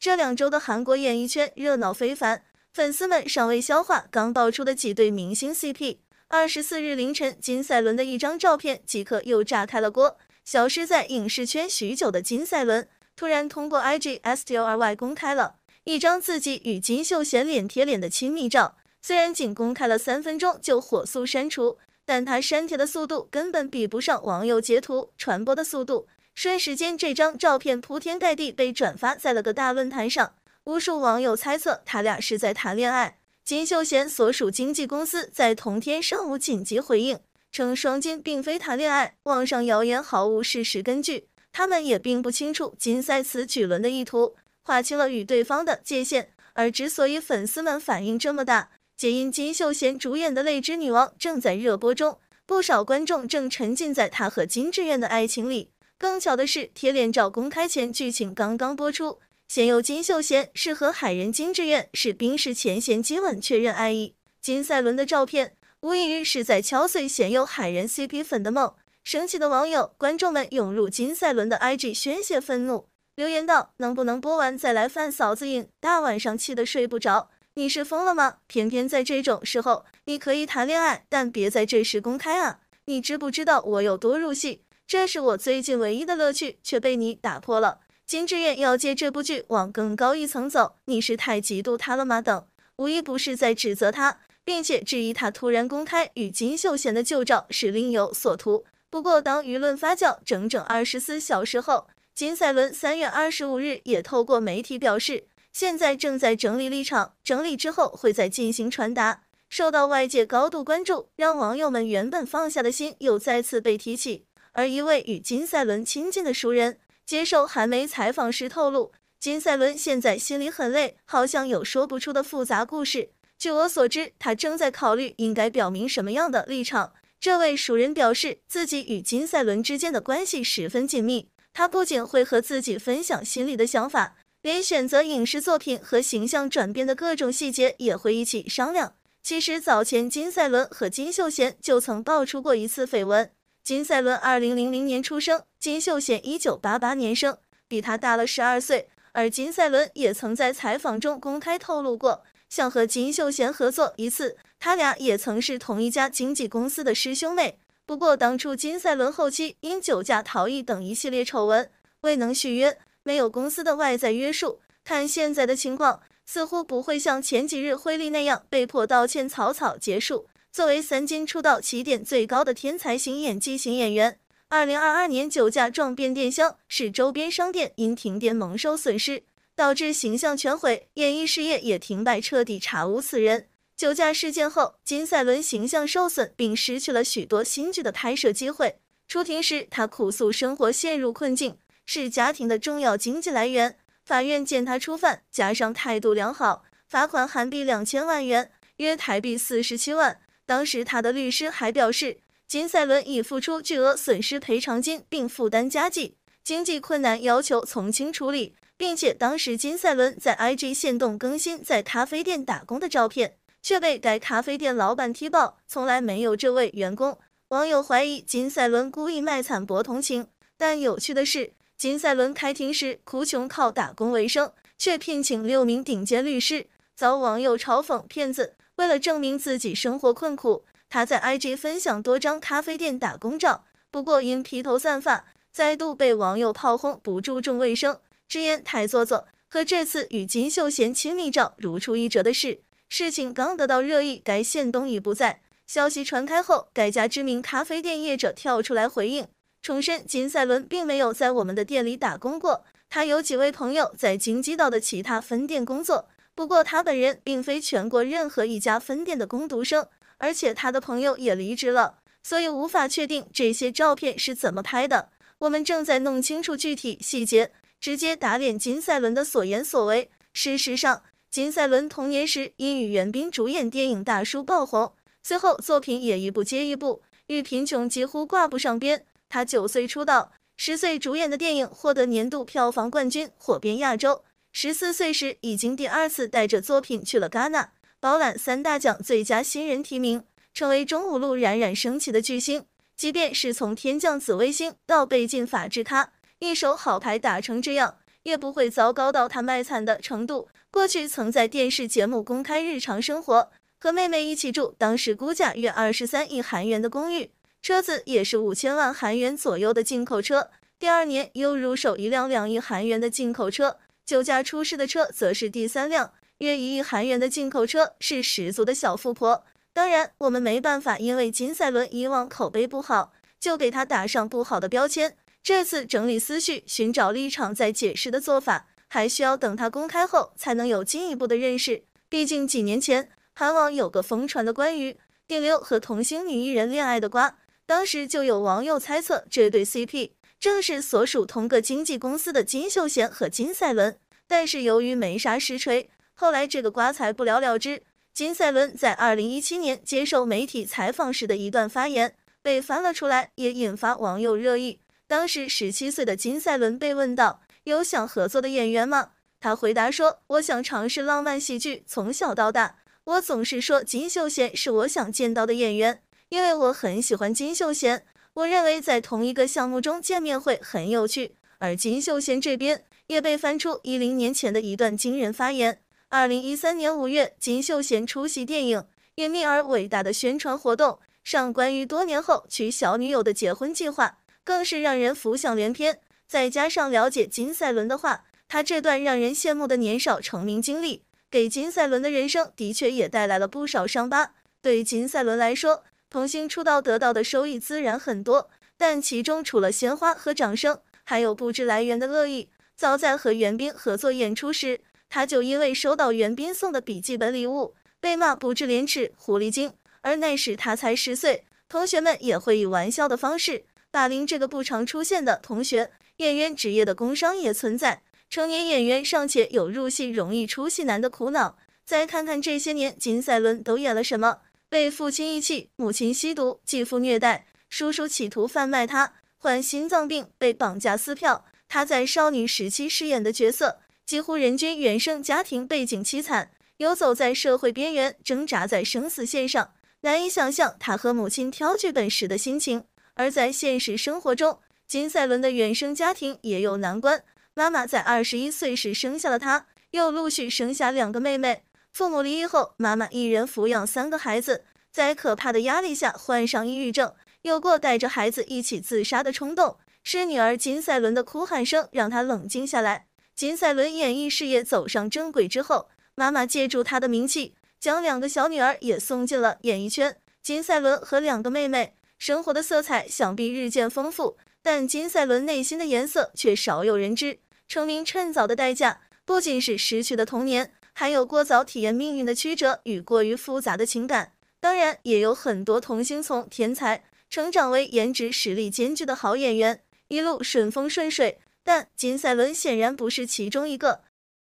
这两周的韩国演艺圈热闹非凡，粉丝们尚未消化刚爆出的几对明星 CP。二十四日凌晨，金赛纶的一张照片即刻又炸开了锅。消失在影视圈许久的金赛纶，突然通过 IG S T U R Y 公开了一张自己与金秀贤脸贴脸的亲密照。虽然仅公开了三分钟就火速删除，但他删帖的速度根本比不上网友截图传播的速度。瞬时间，这张照片铺天盖地被转发在了个大论坛上，无数网友猜测他俩是在谈恋爱。金秀贤所属经纪公司在同天上午紧急回应，称双金并非谈恋爱，网上谣言毫无事实根据，他们也并不清楚金赛次举轮的意图，划清了与对方的界限。而之所以粉丝们反应这么大，皆因金秀贤主演的《泪之女王》正在热播中，不少观众正沉浸在他和金智媛的爱情里。更巧的是，贴脸照公开前，剧情刚刚播出，鲜有金秀贤是和海仁金志媛是冰释前嫌、接吻确认爱意，金赛纶的照片无异于是在敲碎鲜有海仁 CP 粉的梦。生气的网友、观众们涌入金赛纶的 IG 宣泄愤怒，留言道：“能不能播完再来犯嫂子瘾？大晚上气得睡不着，你是疯了吗？偏偏在这种时候你可以谈恋爱，但别在这时公开啊！你知不知道我有多入戏？”这是我最近唯一的乐趣，却被你打破了。金志远要借这部剧往更高一层走，你是太嫉妒他了吗？等，无一不是在指责他，并且质疑他突然公开与金秀贤的旧照是另有所图。不过当舆论发酵整整二十四小时后，金赛纶三月二十五日也透过媒体表示，现在正在整理立场，整理之后会再进行传达。受到外界高度关注，让网友们原本放下的心又再次被提起。而一位与金赛伦亲近的熟人接受韩媒采访时透露，金赛伦现在心里很累，好像有说不出的复杂故事。据我所知，他正在考虑应该表明什么样的立场。这位熟人表示，自己与金赛伦之间的关系十分紧密，他不仅会和自己分享心里的想法，连选择影视作品和形象转变的各种细节也会一起商量。其实早前金赛伦和金秀贤就曾爆出过一次绯闻。金赛纶二零零零年出生，金秀贤一九八八年生，比他大了十二岁。而金赛纶也曾在采访中公开透露过，想和金秀贤合作一次。他俩也曾是同一家经纪公司的师兄妹。不过，当初金赛纶后期因酒驾、逃逸等一系列丑闻，未能续约，没有公司的外在约束。看现在的情况，似乎不会像前几日辉利那样被迫道歉，草草结束。作为三金出道起点最高的天才型演技型演员，二零二二年酒驾撞变电箱，使周边商店因停电蒙受损失，导致形象全毁，演艺事业也停摆，彻底查无此人。酒驾事件后，金赛纶形象受损，并失去了许多新剧的拍摄机会。出庭时，他苦诉生活陷入困境，是家庭的重要经济来源。法院见他初犯，加上态度良好，罚款韩币两千万元，约台币四十七万。当时他的律师还表示，金赛伦已付出巨额损失赔偿金，并负担家计经济困难，要求从轻处理。并且当时金赛伦在 IG 限动更新在咖啡店打工的照片，却被该咖啡店老板踢爆从来没有这位员工。网友怀疑金赛伦故意卖惨博同情。但有趣的是，金赛伦开庭时哭穷靠打工为生，却聘请六名顶尖律师，遭网友嘲讽骗子。为了证明自己生活困苦，他在 IG 分享多张咖啡店打工照，不过因披头散发，再度被网友炮轰不注重卫生，直言太做作。和这次与金秀贤亲密照如出一辙的是，事情刚得到热议，该店东已不在。消息传开后，该家知名咖啡店业者跳出来回应，重申金赛纶并没有在我们的店里打工过，他有几位朋友在京畿道的其他分店工作。不过他本人并非全国任何一家分店的工读生，而且他的朋友也离职了，所以无法确定这些照片是怎么拍的。我们正在弄清楚具体细节，直接打脸金赛伦的所言所为。事实上，金赛伦童年时因与袁冰主演电影《大叔》爆红，随后作品也一部接一部，与贫穷几乎挂不上边。他九岁出道，十岁主演的电影获得年度票房冠军，火遍亚洲。十四岁时，已经第二次带着作品去了戛纳，包揽三大奖最佳新人提名，成为中五路冉冉升起的巨星。即便是从天降紫微星到被禁法制，咖，一手好牌打成这样，也不会糟糕到他卖惨的程度。过去曾在电视节目公开日常生活，和妹妹一起住，当时估价约二十三亿韩元的公寓，车子也是五千万韩元左右的进口车。第二年又入手一辆两亿韩元的进口车。酒驾出事的车则是第三辆，约一亿韩元的进口车，是十足的小富婆。当然，我们没办法，因为金赛伦以往口碑不好，就给她打上不好的标签。这次整理思绪，寻找立场再解释的做法，还需要等他公开后才能有进一步的认识。毕竟几年前，韩网有个疯传的关于顶流和童星女艺人恋爱的瓜，当时就有网友猜测这对 CP。正是所属同个经纪公司的金秀贤和金赛纶，但是由于没啥实锤，后来这个瓜才不了了之。金赛纶在二零一七年接受媒体采访时的一段发言被翻了出来，也引发网友热议。当时十七岁的金赛纶被问到有想合作的演员吗？他回答说：“我想尝试浪漫喜剧。从小到大，我总是说金秀贤是我想见到的演员，因为我很喜欢金秀贤。”我认为在同一个项目中见面会很有趣，而金秀贤这边也被翻出一零年前的一段惊人发言。二零一三年五月，金秀贤出席电影《隐秘而伟大的》宣传活动，上关于多年后娶小女友的结婚计划，更是让人浮想联翩。再加上了解金赛纶的话，他这段让人羡慕的年少成名经历，给金赛纶的人生的确也带来了不少伤疤。对金赛纶来说，童星出道得到的收益自然很多，但其中除了鲜花和掌声，还有不知来源的恶意。早在和袁冰合作演出时，他就因为收到袁冰送的笔记本礼物，被骂不知廉耻、狐狸精。而那时他才十岁，同学们也会以玩笑的方式打凌这个不常出现的同学。演员职业的工伤也存在，成年演员尚且有入戏容易出戏难的苦恼。再看看这些年金赛伦都演了什么。被父亲遗弃，母亲吸毒，继父虐待，叔叔企图贩卖他，患心脏病被绑架撕票。他在少女时期饰演的角色几乎人均原生家庭背景凄惨，游走在社会边缘，挣扎在生死线上，难以想象他和母亲挑剧本时的心情。而在现实生活中，金赛伦的原生家庭也有难关。妈妈在二十一岁时生下了他，又陆续生下两个妹妹。父母离异后，妈妈一人抚养三个孩子，在可怕的压力下患上抑郁症，有过带着孩子一起自杀的冲动。是女儿金赛伦的哭喊声让她冷静下来。金赛伦演艺事业走上正轨之后，妈妈借助她的名气，将两个小女儿也送进了演艺圈。金赛伦和两个妹妹生活的色彩想必日渐丰富，但金赛伦内心的颜色却少有人知。成名趁早的代价，不仅是失去的童年。还有过早体验命运的曲折与过于复杂的情感，当然也有很多童星从天才成长为颜值实力兼具的好演员，一路顺风顺水。但金赛纶显然不是其中一个。